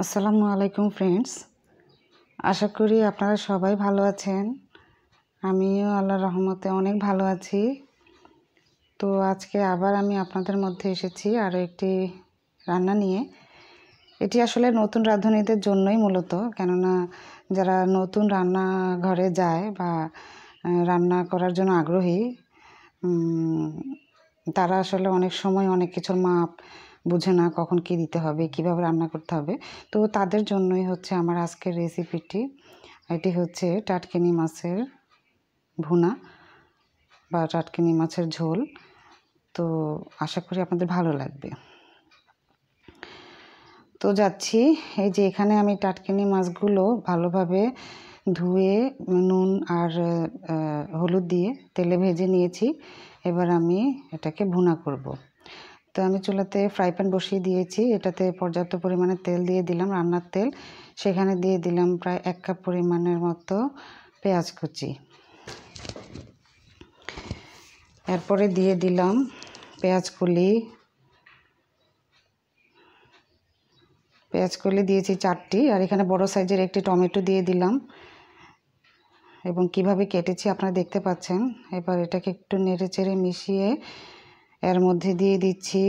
আসসালামু আলাইকুম ফ্রেন্ডস আশা করি আপনারা সবাই ভালো আছেন আমিও আল্লাহ রহমতে অনেক ভালো আছি তো আজকে আবার আমি আপনাদের মধ্যে এসেছি আরও একটি রান্না নিয়ে এটি আসলে নতুন রাঁধুনিদের জন্যই মূলত কেননা যারা নতুন রান্না ঘরে যায় বা রান্না করার জন্য আগ্রহী তারা আসলে অনেক সময় অনেক কিছুর মাপ বুঝে না কখন কি দিতে হবে কিভাবে রান্না করতে হবে তো তাদের জন্যই হচ্ছে আমার আজকের রেসিপিটি এটি হচ্ছে টাটকিনি মাছের ভুনা বা টাটকিনি মাছের ঝোল তো আশা করি আপনাদের ভালো লাগবে তো যাচ্ছি এই যে এখানে আমি টাটকিনি মাছগুলো ভালোভাবে ধুয়ে নুন আর হলুদ দিয়ে তেলে ভেজে নিয়েছি এবার আমি এটাকে ভুনা করব তো আমি চুলাতে ফ্রাই প্যান বসিয়ে দিয়েছি এটাতে পর্যাপ্ত পরিমাণে তেল দিয়ে দিলাম রান্নার তেল সেখানে দিয়ে দিলাম প্রায় এক কাপ পরিমাণের মতো পেঁয়াজ কুচি এরপরে দিয়ে দিলাম পেঁয়াজ কুলি পেঁয়াজ কুলি দিয়েছি চারটি আর এখানে বড় সাইজের একটি টমেটো দিয়ে দিলাম এবং কিভাবে কেটেছি আপনারা দেখতে পাচ্ছেন এবার এটাকে একটু নেড়ে চেড়ে মিশিয়ে এর মধ্যে দিয়ে দিচ্ছি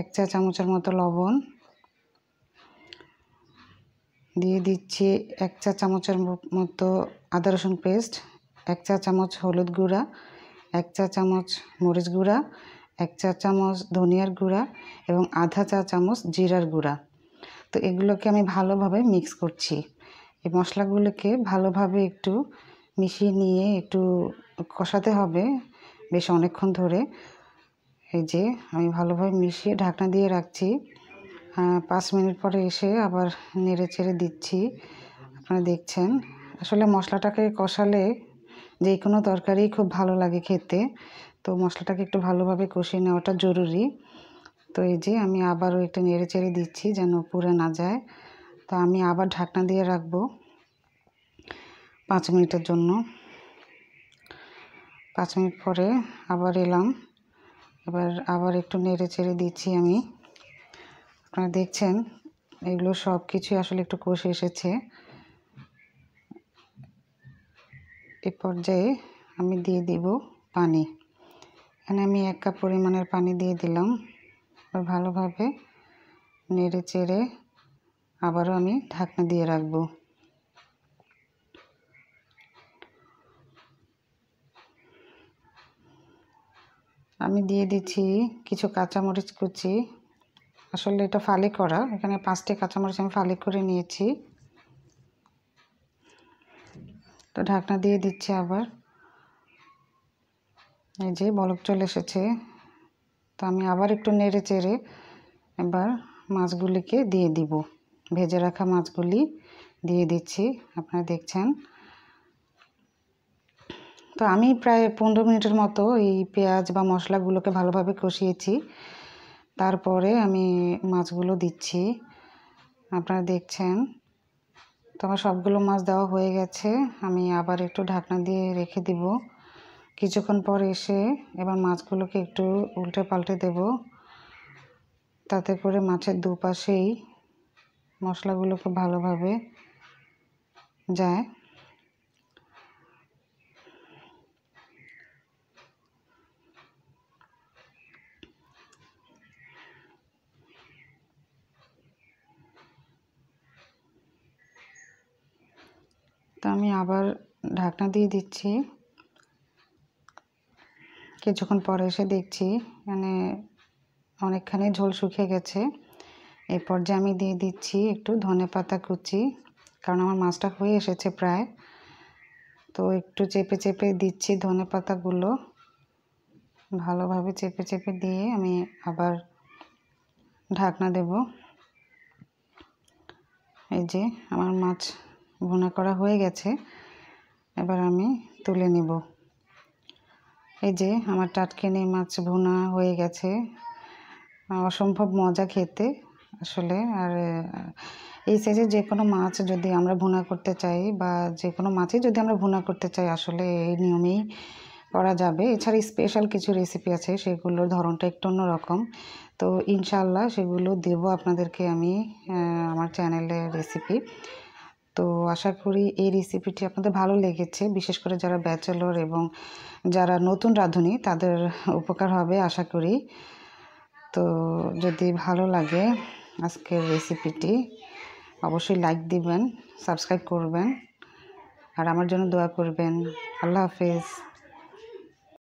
এক চা চামচের মতো লবণ দিয়ে দিচ্ছি এক চা চামচের মতো আদা রসুন পেস্ট এক চা চামচ হলুদ গুঁড়া এক চা চামচ মরিচ গুঁড়া এক চা চামচ ধনিয়ার গুঁড়া এবং আধা চা চামচ জিরার গুঁড়া তো এগুলোকে আমি ভালোভাবে মিক্স করছি এই মশলাগুলোকে ভালোভাবে একটু মিশিয়ে নিয়ে একটু কষাতে হবে বেশ অনেকক্ষণ ধরে এই যে আমি ভালোভাবে মিশিয়ে ঢাকনা দিয়ে রাখছি পাঁচ মিনিট পরে এসে আবার নেড়ে চেড়ে দিচ্ছি আপনারা দেখছেন আসলে মশলাটাকে কষালে যে কোনো তরকারি খুব ভালো লাগে খেতে তো মশলাটাকে একটু ভালোভাবে কষিয়ে নেওয়াটা জরুরি তো এই যে আমি আবারও একটু নেড়ে চেড়ে দিচ্ছি যেন পুরে না যায় তো আমি আবার ঢাকনা দিয়ে রাখবো পাঁচ মিনিটের জন্য পাঁচ মিনিট পরে আবার এলাম এবার আবার একটু নেড়ে চেড়ে দিচ্ছি আমি আপনারা দেখছেন এগুলো সব কিছু আসলে একটু কষে এসেছে এ পর্যায়ে আমি দিয়ে দিব পানি এখানে আমি এক কাপ পরিমাণের পানি দিয়ে দিলাম এবার ভালোভাবে নেড়ে চেড়ে আবারও আমি ঢাকনা দিয়ে রাখবো আমি দিয়ে দিচ্ছি কিছু কাঁচামরিচ কুচি আসলে এটা ফালি করা এখানে পাঁচটি কাঁচামরিচ আমি ফালি করে নিয়েছি তো ঢাকনা দিয়ে দিচ্ছি আবার এই যে বলক চলে এসেছে তো আমি আবার একটু নেড়ে চেড়ে এবার মাছগুলিকে দিয়ে দিব ভেজে রাখা মাছগুলি দিয়ে দিচ্ছি আপনারা দেখছেন তো আমি প্রায় পনেরো মিনিটের মতো এই পেঁয়াজ বা মশলাগুলোকে ভালোভাবে কষিয়েছি তারপরে আমি মাছগুলো দিচ্ছি আপনারা দেখছেন তো আমার সবগুলো মাছ দেওয়া হয়ে গেছে আমি আবার একটু ঢাকনা দিয়ে রেখে দিব কিছুক্ষণ পর এসে এবার মাছগুলোকে একটু উল্টে পাল্টে দেব তাতে করে মাছের দুপাশেই মশলাগুলোকে ভালোভাবে যায় তো আমি আবার ঢাকনা দিয়ে দিচ্ছি কিছুক্ষণ পরে এসে দেখছি মানে অনেকখানি ঝোল শুকিয়ে গেছে এই পর্যায়ে আমি দিয়ে দিচ্ছি একটু ধনে পাতা কুচি কারণ আমার মাছটা হয়ে এসেছে প্রায় তো একটু চেপে চেপে দিচ্ছি ধনে পাতাগুলো ভালোভাবে চেপে চেপে দিয়ে আমি আবার ঢাকনা দেব এই যে আমার মাছ ভুনা করা হয়ে গেছে এবার আমি তুলে নেব এই যে আমার টাটকেনি মাছ ভুনা হয়ে গেছে অসম্ভব মজা খেতে আসলে আর এই সাইজে যে কোনো মাছ যদি আমরা ভুনা করতে চাই বা যে কোনো মাছই যদি আমরা ভুনা করতে চাই আসলে এই নিয়মেই করা যাবে এছাড়া স্পেশাল কিছু রেসিপি আছে সেগুলোর ধরনটা একটু অন্যরকম তো ইনশাল্লাহ সেগুলো দেব আপনাদেরকে আমি আমার চ্যানেলের রেসিপি তো আশা করি এই রেসিপিটি আপনাদের ভালো লেগেছে বিশেষ করে যারা ব্যাচেলর এবং যারা নতুন রাঁধুনি তাদের উপকার হবে আশা করি তো যদি ভালো লাগে আজকের রেসিপিটি অবশ্যই লাইক দিবেন সাবস্ক্রাইব করবেন আর আমার জন্য দোয়া করবেন আল্লাহ হাফিজ